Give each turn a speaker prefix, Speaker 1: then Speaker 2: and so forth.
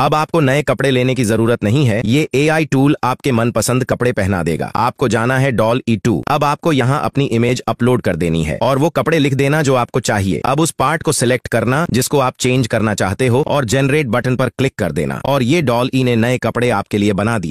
Speaker 1: अब आपको नए कपड़े लेने की जरूरत नहीं है ये एआई टूल आपके मनपसंद कपड़े पहना देगा आपको जाना है डॉल ई टू अब आपको यहाँ अपनी इमेज अपलोड कर देनी है और वो कपड़े लिख देना जो आपको चाहिए अब उस पार्ट को सिलेक्ट करना जिसको आप चेंज करना चाहते हो और जनरेट बटन पर क्लिक कर देना और ये डॉल ई e ने नए कपड़े आपके लिए बना दिए